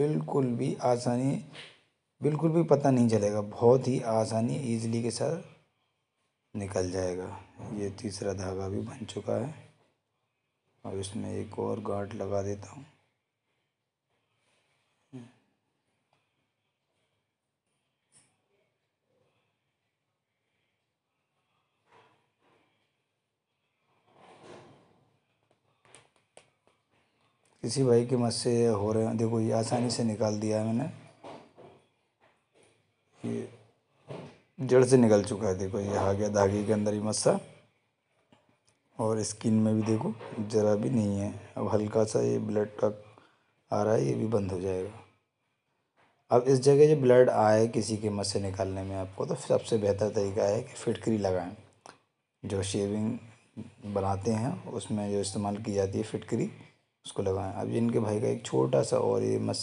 बिल्कुल भी आसानी बिल्कुल भी पता नहीं चलेगा बहुत ही आसानी ईज़िली के साथ निकल जाएगा ये तीसरा धागा भी बन चुका है और इसमें एक और गार्ड लगा देता हूँ किसी भाई की मत से हो रहे हैं देखो ये आसानी से निकाल दिया है मैंने ये जड़ से निकल चुका है देखो ये आ गया धागे के अंदर ही मस्सा और स्किन में भी देखो ज़रा भी नहीं है अब हल्का सा ये ब्लड का आ रहा है ये भी बंद हो जाएगा अब इस जगह जो ब्लड आए किसी के मस्से निकालने में आपको तो सबसे बेहतर तरीका है कि फिटकरी लगाएं जो शेविंग बनाते हैं उसमें जो इस्तेमाल की जाती है फिटकरी उसको लगाएं अब इनके भाई का एक छोटा सा और ये मस